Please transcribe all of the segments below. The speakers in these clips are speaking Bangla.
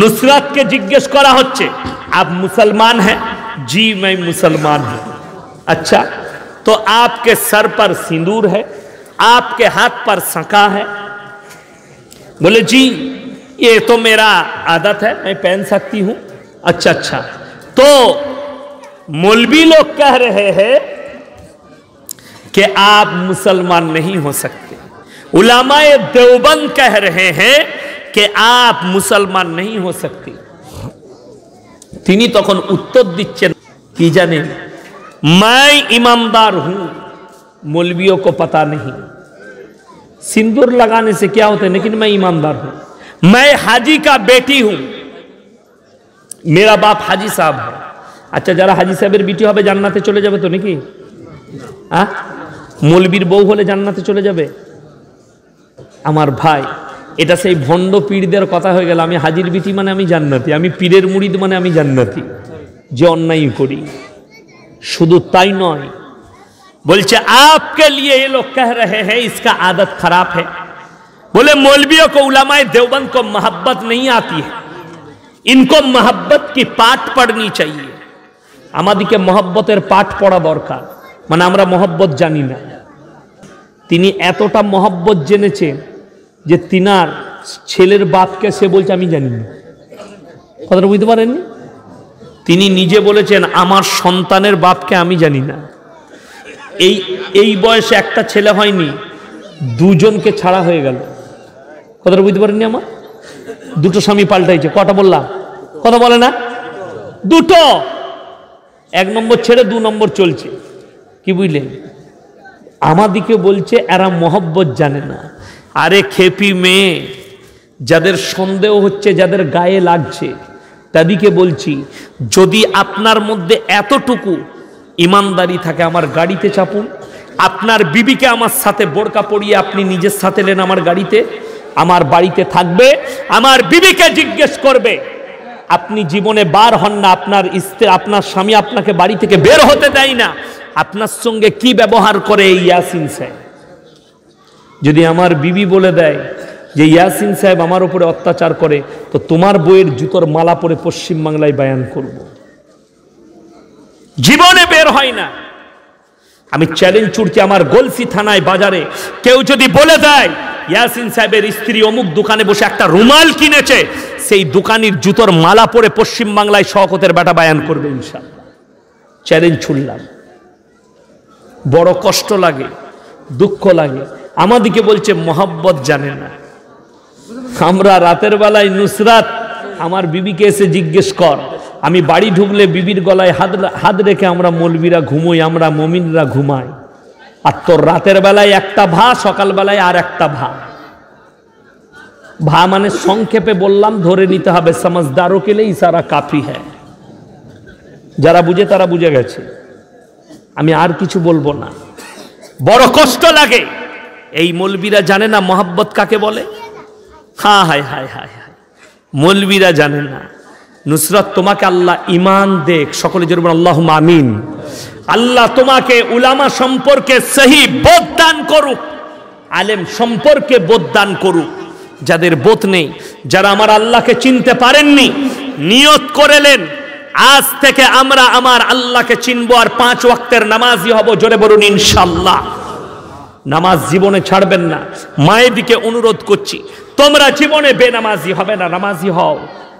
नुसरत के जिज्ञेस करा হচ্ছে आप मुसलमान हैं जी मैं मुसलमान हूं अच्छा तो आपके सर पर सिंदूर है आपके हाथ पर सका है बोले जी ये तो मेरा आदत है मैं पहन सकती हूं अच्छा अच्छा तो मौलवी लोग कह रहे हैं कि आप मुसलमान नहीं हो सकते उलामा देवबंद कह रहे हैं કે આપ મુસલમાન નહીં હો સકતે તિની તખન ઉત્તર દિતચે કે જાન મે ઈમાનદાર હું મૌલવીઓ કો પતા નહીં સિંદૂર લગાને સે ક્યા હોતે લેકિન મે ઈમાનદાર હું મે હાજી કા બેટી હું મેરા બાપ હાજી સાબ હૈ અચ્છા જરા હાજી સાબેર બેટી હોબે જન્નતે ચલે જાવે તો નહી હા મૌલવીર બૌ હોલે જન્નતે ચલે જાવે અમાર ભાઈ এটা সেই ভণ্ড পীরদের কথা হয়ে গেল আমি হাজির বিটি মানে আমি জান্নাতি আমি পীরের মুড়িদ মানে আমি জান্নাতি যে অন্যায় করি শুধু তাই নয় বলছে আপকে লিয়ে এ লোক কে রে हैं ইসকা আদত খারাপ है বলে মৌলবীয় কো उलामाए দেওবন্দ কো मोहब्बत নেই আতি है इनको मोहब्बत की पाठ पढ़नी আমাদেরকে মহব্বতের পাঠ পড়া দরকার মানে আমরা মহব্বত জানি না তিনি এতটা মহব্বত জেনেছেন যে তিনার ছেলের বাপকে সে বলছে আমি জানি না কথাটা বুঝতে পারেননি তিনি নিজে বলেছেন আমার সন্তানের বাপকে আমি জানি না এই এই বয়সে একটা ছেলে হয়নি দুজনকে ছাড়া হয়ে গেল কথাটা বুঝতে পারেননি আমার দুটো স্বামী পাল্টাইছে কটা বললাম কথা বলে না দুটো এক নম্বর ছেড়ে দু নম্বর চলছে কি বুঝলেন আমাদিকে বলছে এরা মহব্বত জানে না আরে খেপি মেয়ে যাদের সন্দেহ হচ্ছে যাদের গায়ে লাগছে তাদিকে বলছি যদি আপনার মধ্যে এতটুকু ইমানদারি থাকে আমার গাড়িতে চাপুন আপনার বিবিকে আমার সাথে বোরকা পরিয়ে আপনি নিজের সাথে নেন আমার গাড়িতে আমার বাড়িতে থাকবে আমার বিবিকে জিজ্ঞেস করবে আপনি জীবনে বার হন না আপনার স্ত্রী আপনার স্বামী আপনাকে বাড়ি থেকে বের হতে দেয় না আপনার সঙ্গে কি ব্যবহার করে এই ইয়াসিন সাহেব যদি আমার বিবি বলে দেয় যে ইয়াসিন সাহেব আমার উপরে অত্যাচার করে তো তোমার বইয়ের জুতোর মালা পরে পশ্চিমবাংলায় বায়ান করব জীবনে বের হয় না আমি চ্যালেঞ্জ ছুটছি আমার গলসি থানায় বাজারে কেউ যদি বলে দেয় ইয়াসিন সাহেবের স্ত্রী অমুক দোকানে বসে একটা রুমাল কিনেছে সেই দোকানির জুতোর মালা পরে পশ্চিমবাংলায় শহকতের বেটা বায়ান করবে ইনশাল চ্যালেঞ্জ ছুড়লাম বড় কষ্ট লাগে দুঃখ লাগে আমাদেরকে বলছে মোহাব্বত জানে না আমরা রাতের বেলায় নুসরাত আমার বিবিকে এসে জিজ্ঞেস কর আমি বাড়ি ঢুকলে বিবির গলায় হাত হাত রেখে আমরা মলবিরা ঘুমোই আমরা মমিনরা ঘুমাই আর তোর রাতের বেলায় একটা ভা সকালবেলায় আর একটা ভা ভা মানে সংক্ষেপে বললাম ধরে নিতে হবে সমাজদারও কেলেই সারা কাফি হ্যাঁ যারা বুঝে তারা বুঝে গেছে আমি আর কিছু বলবো না বড় কষ্ট লাগে এই মলবিরা জানে না মহাব্বত কাকে বলে হা হায় হায় হায় হায় মলবিরা জানে না নুসরত তোমাকে আল্লাহ ইমান দেখ সকলে জরুর আল্লাহ মামিন আল্লাহ তোমাকে উলামা সম্পর্কে সহি বোধ দান করুক আলেম সম্পর্কে বোধ দান করুক যাদের বোধ নেই যারা আমার আল্লাহকে চিনতে পারেননি নিয়ত করেলেন আজ থেকে আমরা আমার আল্লাহকে চিনবো আর পাঁচ ওয়াক্তের নামাজই হব জোরে বলুন ইনশাল্লাহ নামাজ জীবনে ছাড়বেন না মায়ের দিকে অনুরোধ করছি তোমরা জীবনে বেনামাজি হবে না নামাজি হও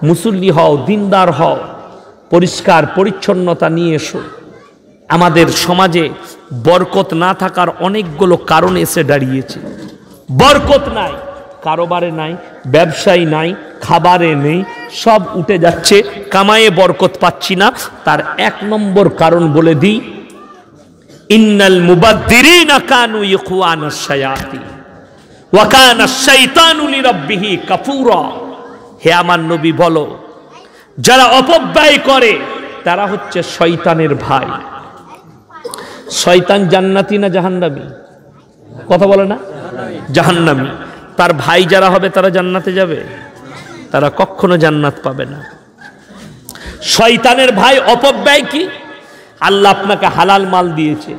মুসল্লি হও দিনদার হও পরিষ্কার পরিচ্ছন্নতা নিয়ে এসো আমাদের সমাজে বরকত না থাকার অনেকগুলো কারণ এসে দাঁড়িয়েছে বরকত নাই কারোবারে নাই ব্যবসায় নাই খাবারে নেই সব উঠে যাচ্ছে কামায়ে বরকত পাচ্ছি না তার এক নম্বর কারণ বলে দিই ইন্নাল মুবাদ্দিরিনা কানু ইখওয়ানাস শায়াতি ওয়া কানা শাইতানু লিরাব্বিহি কাফুরা হে আমার নবী বলো যারা অপব্যয় করে তারা হচ্ছে শয়তানের ভাই শয়তান জান্নাতি না জাহান্নামি কথা বলে না জাহান্নামি তার ভাই যারা হবে তারা জান্নাতে যাবে তারা কখনো জান্নাত পাবে না শয়তানের ভাই অপব্যয় কি আল্লাহ আপনাকে হালাল মাল দিয়েছে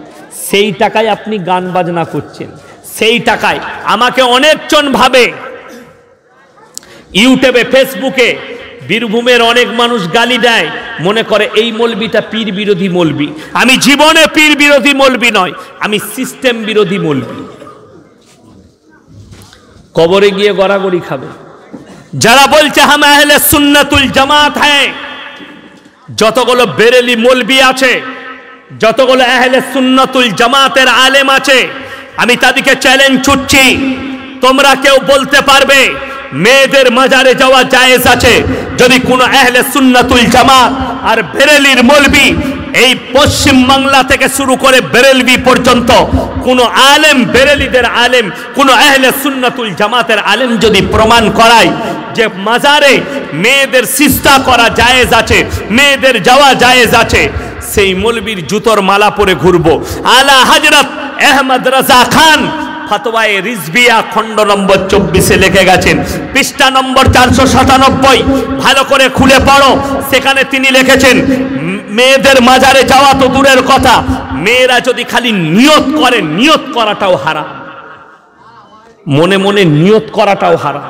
সেই টাকায় আপনি গান বাজনা করছেন সেই টাকায় আমাকে অনেকজন ভাবে ইউটিউবে ফেসবুকে বীরভূমের অনেক মানুষ গালি দেয় মনে করে এই মলবিটা পীর বিরোধী মলবি আমি জীবনে পীর বিরোধী মলবি নয় আমি সিস্টেম বিরোধী মলবি কবরে গিয়ে গড়াগড়ি খাবে যারা বলছে হামা আহলে সুন্নাতুল জামাত হ্যাঁ যতগুলো বেরেলি মলবি আছে যতগুলো আহলে সুন্নতুল জামাতের আলেম আছে আমি তাদেরকে চ্যালেঞ্জ ছুটছি তোমরা কেউ বলতে পারবে মেয়েদের মাজারে যাওয়া জায়েজ আছে যদি কোনো আহলে সুন্নাতুল জামাত আর বেরেলির মলবি এই পশ্চিম বাংলা থেকে শুরু করে বেরেলবি পর্যন্ত কোন আলেম বেরেলিদের আলেম কোন আহলে সুন্নাতুল জামাতের আলেম যদি প্রমাণ করায় যে মাজারে মেয়েদের সিস্তা করা জায়েজ আছে মেয়েদের যাওয়া জায়েজ আছে সেই মলবির জুতোর মালা পরে ঘুরবো আলা হাজরত আহমদ রাজা খান ফতোয়ায় রিজবিয়া খণ্ড নম্বর চব্বিশে লিখে গেছেন পৃষ্ঠা নম্বর চারশো সাতানব্বই ভালো করে খুলে পড়ো সেখানে তিনি লিখেছেন মেয়েদের মাজারে যাওয়া তো দূরের কথা মেয়েরা যদি খালি নিয়ত করে নিয়ত করাটাও হারা মনে মনে নিয়ত করাটাও হারা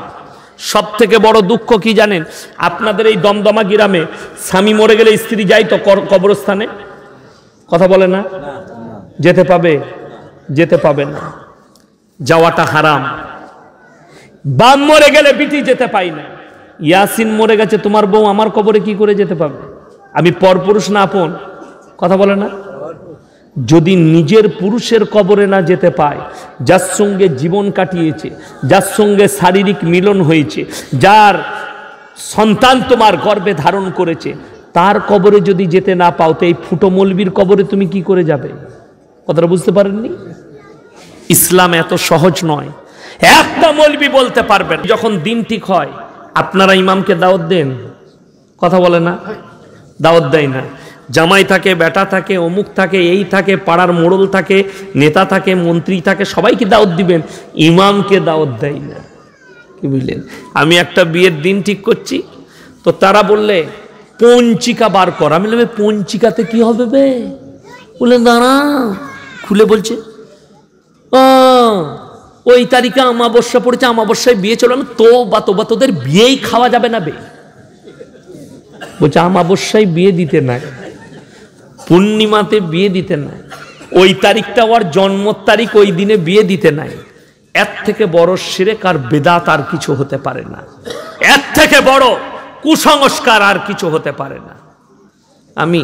সব থেকে বড় দুঃখ কি জানেন আপনাদের এই দমদমা গ্রামে স্বামী মরে গেলে স্ত্রী যাই তো কবরস্থানে কথা বলে না যেতে পাবে যেতে পাবে না যাওয়াটা হারাম বাম মরে গেলে বিটি যেতে পাই না ইয়াসিন মরে গেছে তোমার বউ আমার কবরে কি করে যেতে পাবে আমি পরপুরুষ না আপন কথা বলে না যদি নিজের পুরুষের কবরে না যেতে পায় যার সঙ্গে জীবন কাটিয়েছে যার সঙ্গে শারীরিক মিলন হয়েছে যার সন্তান তোমার গর্বে ধারণ করেছে তার কবরে যদি যেতে না পাও তো এই ফুটো মলবির কবরে তুমি কি করে যাবে কথাটা বুঝতে পারেননি ইসলাম এত সহজ নয় একটা মলবি বলতে পারবেন যখন দিন ঠিক হয় আপনারা ইমামকে দাওয়াত দেন কথা বলে না দাওয়াত দেয় না জামাই থাকে বেটা থাকে অমুক থাকে এই থাকে পাড়ার মোড়ল থাকে নেতা থাকে মন্ত্রী থাকে সবাইকে দাওয়াত দিবেন ইমামকে দাওয়াত দেয় না কি বুঝলেন আমি একটা বিয়ের দিন ঠিক করছি তো তারা বললে পঞ্চিকা বার কর আমি বললাম পঞ্চিকাতে কি হবে বে বললেন দাঁড়া খুলে বলছে ও ওই তারিখে আমাবস্যা পড়েছে আমাবস্যায় বিয়ে চলো না তো বা তো বা তোদের বিয়েই খাওয়া যাবে না বে বলছে আমাবস্যায় বিয়ে দিতে নাই পূর্ণিমাতে বিয়ে দিতে নাই ওই তারিখটা ওর জন্ম তারিখ ওই দিনে বিয়ে দিতে নাই এর থেকে বড় সিরেক আর বেদাত আর কিছু হতে পারে না এর থেকে বড় কুসংস্কার আর কিছু হতে পারে না আমি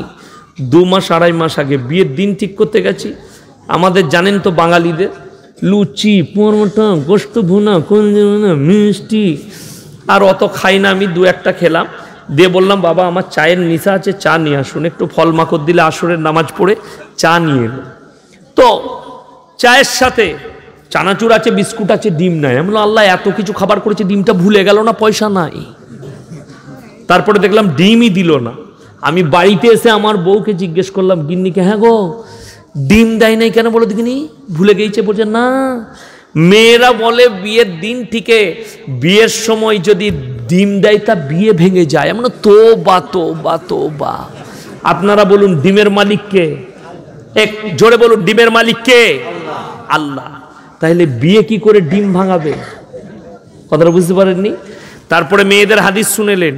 দু মাস আড়াই মাস আগে বিয়ের দিন ঠিক করতে গেছি আমাদের জানেন তো বাঙালিদের লুচি পরোটা গোস্ত ভুনা কঞ্জনা মিষ্টি আর অত খাই না আমি দু একটা খেলাম দিয়ে বললাম বাবা আমার চায়ের নিশা আছে চা নিয়ে আসুন একটু ফল মাকড় দিলে আসরের নামাজ পড়ে চা নিয়ে এলো তো চায়ের সাথে চানাচুর আছে বিস্কুট আছে ডিম নাই আমি আল্লাহ এত কিছু খাবার করেছে ডিমটা ভুলে গেল না পয়সা নাই তারপরে দেখলাম ডিমই দিল না আমি বাড়িতে এসে আমার বউকে জিজ্ঞেস করলাম গিন্নিকে হ্যাঁ গো ডিম দেয় নাই কেন বলো দেখিনি ভুলে গেছে বলছে না মেয়েরা বলে বিয়ের দিন থেকে বিয়ের সময় যদি ডিম দেয় তা বিয়ে ভেঙে যায় এমন তো বা তো বা তো বা আপনারা বলুন ডিমের মালিককে এক জোরে বলুন ডিমের মালিককে আল্লাহ তাহলে বিয়ে কি করে ডিম ভাঙাবে কথাটা বুঝতে পারেননি তারপরে মেয়েদের হাদিস শুনেলেন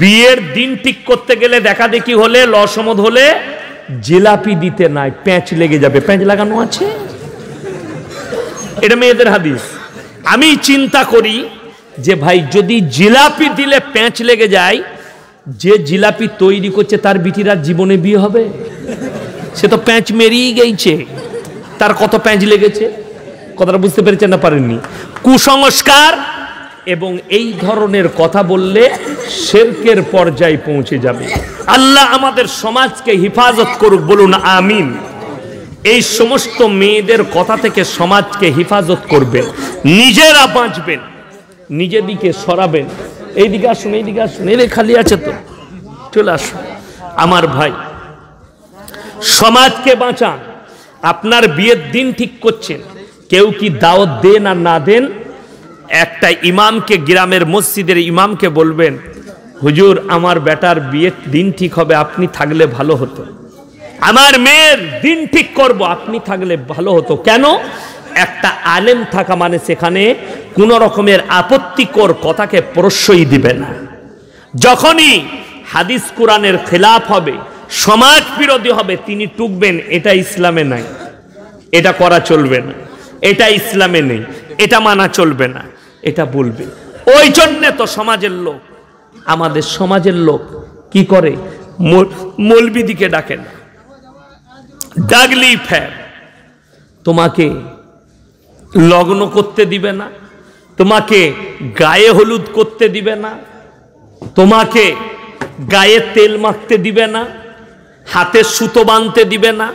বিয়ের দিন ঠিক করতে গেলে দেখা দেখি হলে লসমদ হলে জিলাপি দিতে নাই প্যাঁচ লেগে যাবে প্যাঁচ লাগানো আছে এটা মেয়েদের হাদিস আমি চিন্তা করি যে ভাই যদি জিলাপি দিলে প্যাঁচ লেগে যায় যে জিলাপি তৈরি করছে তার বিটিরা জীবনে বিয়ে হবে সে তো প্যাঁচ মেরিয়ে গেইছে তার কত প্যাঁচ লেগেছে কথাটা বুঝতে পেরেছেন না পারেননি কুসংস্কার এবং এই ধরনের কথা বললে শেরকের পর্যায়ে পৌঁছে যাবে আল্লাহ আমাদের সমাজকে হেফাজত করুক বলুন আমিন এই সমস্ত মেয়েদের কথা থেকে সমাজকে হেফাজত করবেন নিজেরা বাঁচবেন নিজের দিকে সরাবেন এইদিকে আসুন এইদিকে আসুন এর খালি আছে তো চলে আসুন আমার ভাই সমাজকে বাঁচান আপনার বিয়ের দিন ঠিক করছেন কেউ কি দাওয়াত দেন আর না দেন একটা ইমামকে গ্রামের মসজিদের ইমামকে বলবেন হুজুর আমার বেটার বিয়ের দিন ঠিক হবে আপনি থাকলে ভালো হতো আমার মেয়ের দিন ঠিক করব আপনি থাকলে ভালো হতো কেন একটা আলেম থাকা মানে সেখানে কোনো রকমের আপত্তিকর কথাকে প্রশ্রয় দিবে না যখনই হাদিস কোরআনের খেলাফ হবে সমাজ বিরোধী হবে তিনি টুকবেন এটা ইসলামে নাই এটা করা চলবে না এটা ইসলামে নেই এটা মানা চলবে না এটা বলবে ওই জন্যে তো সমাজের লোক আমাদের সমাজের লোক কি করে মৌলবিদিকে ডাকে না ডাকলেই ফ্যার তোমাকে লগ্ন করতে দিবে না তোমাকে গায়ে হলুদ করতে দিবে না তোমাকে গায়ে তেল মাখতে দিবে না হাতে সুতো বাঁধতে দিবে না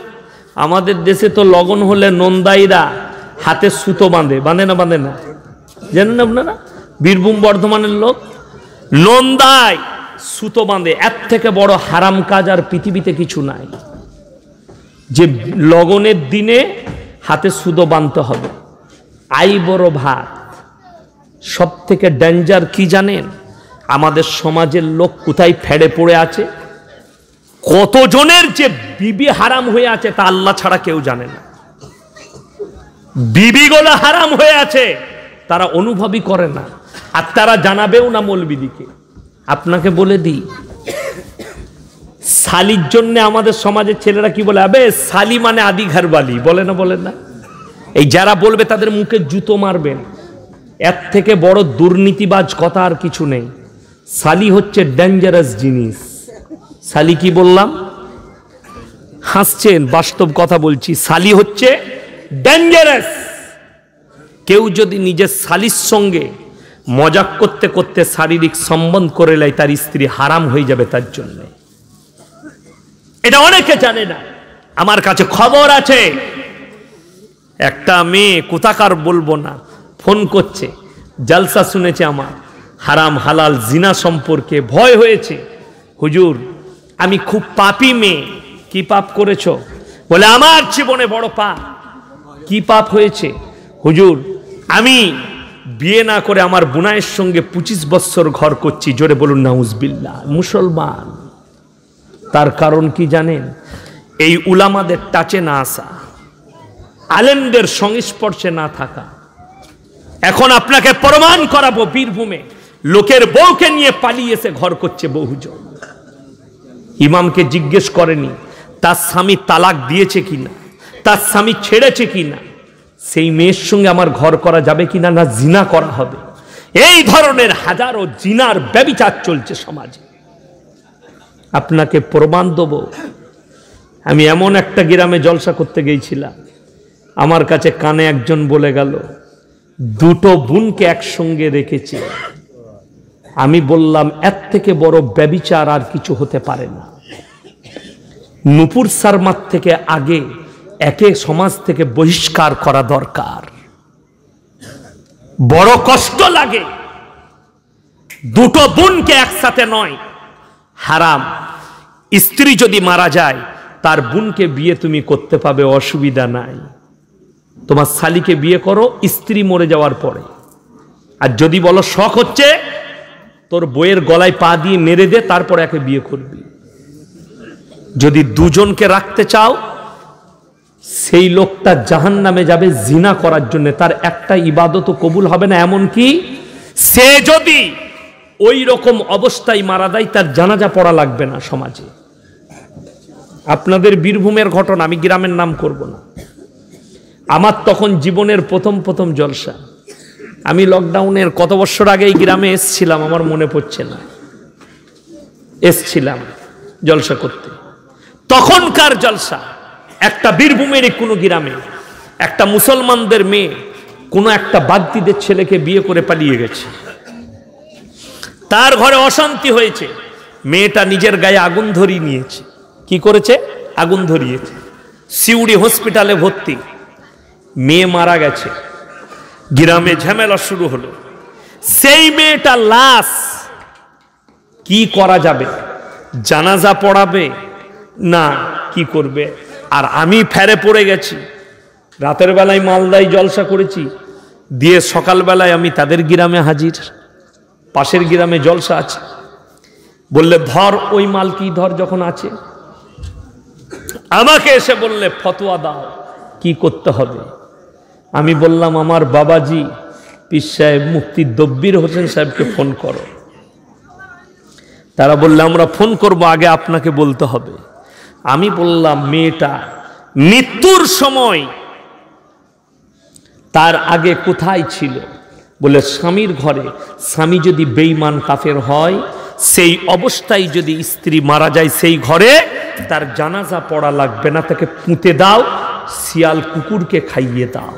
আমাদের দেশে তো লগন হলে নন্দাইরা হাতে সুতো বাঁধে বাঁধে না বাঁধে না জানেন আপনারা বীরভূম বর্ধমানের লোক নন্দায় সুতো বাঁধে এর থেকে বড় হারাম কাজ আর পৃথিবীতে কিছু নাই যে লগনের দিনে হাতে সুতো বাঁধতে হবে আই বড় ভাত সব থেকে ডেঞ্জার কি জানেন আমাদের সমাজের লোক কোথায় ফেড়ে পড়ে আছে কতজনের যে বিবি হারাম হয়ে আছে তা আল্লাহ ছাড়া কেউ জানে না বিবিগুলো হারাম হয়ে আছে তারা অনুভবই করে না আর তারা জানাবেও না মৌলবিদিকে আপনাকে বলে দিই শালির জন্য আমাদের সমাজের ছেলেরা কি বলে আবে শালি মানে আদি ঘরবালি বলে না বলে না এই যারা বলবে তাদের মুখে জুতো মারবেন এর থেকে বড় দুর্নীতিবাজ কথা আর কিছু নেই সালি হচ্ছে ডেঞ্জারাস জিনিস সালি কি বললাম হাসছেন বাস্তব কথা বলছি সালি হচ্ছে ডেঞ্জারাস কেউ যদি নিজের সালির সঙ্গে মজাক করতে করতে শারীরিক সম্বন্ধ করে নেয় তার স্ত্রী হারাম হয়ে যাবে তার জন্য এটা অনেকে জানে না আমার কাছে খবর আছে একটা মেয়ে কোথাকার বলবো না ফোন করছে জালসা শুনেছে আমার হারাম হালাল জিনা সম্পর্কে ভয় হয়েছে হুজুর আমি খুব পাপি মেয়ে কি পাপ করেছ বলে আমার জীবনে বড় পাপ কি পাপ হয়েছে হুজুর আমি বিয়ে না করে আমার বোনায়ের সঙ্গে পঁচিশ বৎসর ঘর করছি জোরে বলুন নাউজবিল্লা মুসলমান তার কারণ কি জানেন এই উলামাদের টাচে না আসা আলেমদের সংস্পর্শে না থাকা এখন আপনাকে প্রমাণ করাবো বীরভূমে লোকের বউকে নিয়ে পালিয়েছে ঘর করছে বহুজন ইমামকে জিজ্ঞেস করেনি তার স্বামী তালাক দিয়েছে কিনা তার স্বামী ছেড়েছে কিনা সেই মেয়ের সঙ্গে আমার ঘর করা যাবে কিনা না জিনা করা হবে এই ধরনের হাজারো জিনার ব্যবচার চলছে সমাজে আপনাকে প্রমাণ দেব আমি এমন একটা গ্রামে জলসা করতে গিয়েছিলাম আমার কাছে কানে একজন বলে গেল দুটো বোনকে একসঙ্গে রেখেছে আমি বললাম এর থেকে বড় ব্যবিচার আর কিছু হতে পারে না নুপুর সারমার থেকে আগে একে সমাজ থেকে বহিষ্কার করা দরকার বড় কষ্ট লাগে দুটো বোনকে একসাথে নয় হারাম স্ত্রী যদি মারা যায় তার বোনকে বিয়ে তুমি করতে পাবে অসুবিধা নাই তোমার সালিকে বিয়ে করো স্ত্রী মরে যাওয়ার পরে আর যদি বলো শখ হচ্ছে তোর বইয়ের গলায় পা দিয়ে মেরে দে তারপরে একে বিয়ে করবি যদি দুজনকে রাখতে চাও সেই লোকটা জাহান নামে যাবে জিনা করার জন্য তার একটা ইবাদত কবুল হবে না এমন কি সে যদি ওই রকম অবস্থায় মারা দেয় তার জানাজা পড়া লাগবে না সমাজে আপনাদের বীরভূমের ঘটনা আমি গ্রামের নাম করব না আমার তখন জীবনের প্রথম প্রথম জলসা আমি লকডাউনের কত বছর আগে এই গ্রামে এসছিলাম আমার মনে পড়ছে না এসছিলাম জলসা করতে তখনকার জলসা একটা বীরভূমের কোনো গ্রামে একটা মুসলমানদের মেয়ে কোনো একটা বাগদিদের ছেলেকে বিয়ে করে পালিয়ে গেছে তার ঘরে অশান্তি হয়েছে মেয়েটা নিজের গায়ে আগুন ধরিয়ে নিয়েছে কি করেছে আগুন ধরিয়েছে সিউড়ি হসপিটালে ভর্তি মেয়ে মারা গেছে গ্রামে ঝামেলা শুরু হলো সেই মেয়েটা লাশ কি করা যাবে জানাজা পড়াবে না কি করবে আর আমি ফেরে পড়ে গেছি রাতের বেলায় মালদায় জলসা করেছি দিয়ে সকালবেলায় আমি তাদের গ্রামে হাজির পাশের গ্রামে জলসা আছে বললে ধর ওই মাল কি ধর যখন আছে আমাকে এসে বললে ফতোয়া দাও কি করতে হবে আমি বললাম আমার বাবাজি পীর সাহেব মুফতি দব্বির হোসেন সাহেবকে ফোন করো তারা বললে আমরা ফোন করব আগে আপনাকে বলতে হবে আমি বললাম মেয়েটা মৃত্যুর সময় তার আগে কোথায় ছিল বলে স্বামীর ঘরে স্বামী যদি বেইমান কাফের হয় সেই অবস্থায় যদি স্ত্রী মারা যায় সেই ঘরে তার জানাজা পড়া লাগবে না তাকে পুঁতে দাও শিয়াল কুকুরকে খাইয়ে দাও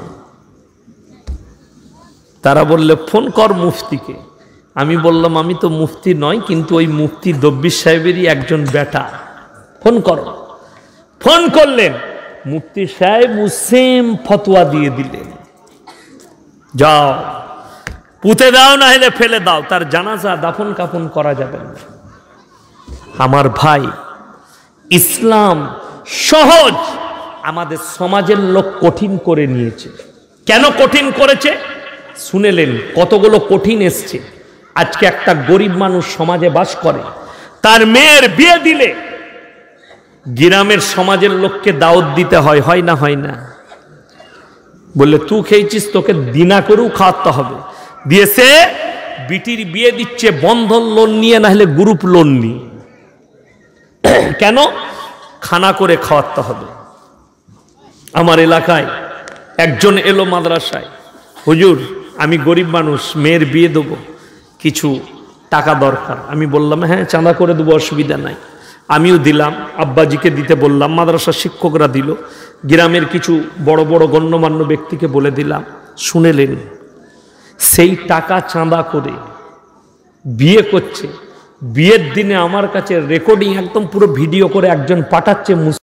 তারা বললে ফোন কর মুফতিকে আমি বললাম আমি তো মুফতি নয় কিন্তু ওই মুফতি দব্বির সাহেবেরই একজন বেটা ফোন করো ফোন করলেন মুফতি সাহেব সেম ফতোয়া দিয়ে দিলেন যাও পুঁতে দাও না হলে ফেলে দাও তার জানাজা দাফন কাফন করা যাবে না আমার ভাই ইসলাম সহজ আমাদের সমাজের লোক কঠিন করে নিয়েছে কেন কঠিন করেছে শুনেলেন কতগুলো কঠিন এসছে আজকে একটা গরিব মানুষ সমাজে বাস করে তার মেয়ের বিয়ে দিলে গ্রামের সমাজের লোককে দাওয়াত দিতে হয় হয় না হয় না বললে তু খেয়েছিস তোকে দিনা করেও খাওয়াতে হবে দিয়েছে বিটির বিয়ে দিচ্ছে বন্ধন লোন নিয়ে না হলে গ্রুপ লোন নিয়ে কেন খানা করে খাওয়াতে হবে আমার এলাকায় একজন এলো মাদ্রাসায় হুজুর আমি গরিব মানুষ মেয়ের বিয়ে দেবো কিছু টাকা দরকার আমি বললাম হ্যাঁ চাঁদা করে দেবো অসুবিধা নাই আমিও দিলাম আব্বাজিকে দিতে বললাম মাদ্রাসার শিক্ষকরা দিল গ্রামের কিছু বড় বড় গণ্যমান্য ব্যক্তিকে বলে দিলাম শুনেলেন সেই টাকা চাঁদা করে বিয়ে করছে বিয়ের দিনে আমার কাছে রেকর্ডিং একদম পুরো ভিডিও করে একজন পাঠাচ্ছে মুসলিম